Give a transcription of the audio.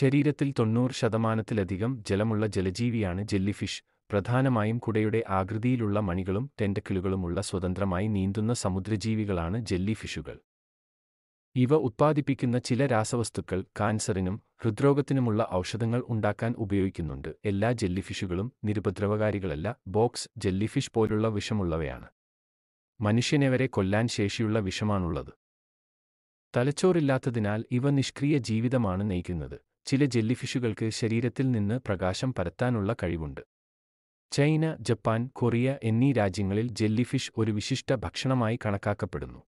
ശരീരത്തിൽ തൊണ്ണൂറ് ശതമാനത്തിലധികം ജലമുള്ള ജലജീവിയാണ് ജെല്ലിഫിഷ് പ്രധാനമായും കുടയുടെ ആകൃതിയിലുള്ള മണികളും ടെൻഡക്കിളുകളുമുള്ള സ്വതന്ത്രമായി നീന്തുന്ന സമുദ്രജീവികളാണ് ജെല്ലിഫിഷുകൾ ഇവ ഉത്പാദിപ്പിക്കുന്ന ചില രാസവസ്തുക്കൾ കാൻസറിനും ഹൃദ്രോഗത്തിനുമുള്ള ഔഷധങ്ങൾ ഉണ്ടാക്കാൻ ഉപയോഗിക്കുന്നുണ്ട് എല്ലാ ജെല്ലിഫിഷുകളും നിരുപദ്രവകാരികളല്ല ബോക്സ് ജെല്ലിഫിഷ് പോലുള്ള വിഷമുള്ളവയാണ് മനുഷ്യനെ വരെ കൊല്ലാൻ ശേഷിയുള്ള വിഷമാണുള്ളത് തലച്ചോറില്ലാത്തതിനാൽ ഇവ നിഷ്ക്രിയ ജീവിതമാണ് നയിക്കുന്നത് ചില ജെല്ലിഫിഷുകൾക്ക് ശരീരത്തിൽ നിന്ന് പ്രകാശം പരത്താനുള്ള കഴിവുണ്ട് ചൈന ജപ്പാൻ കൊറിയ എന്നീ രാജ്യങ്ങളിൽ ജെല്ലിഫിഷ് ഒരു വിശിഷ്ട ഭക്ഷണമായി കണക്കാക്കപ്പെടുന്നു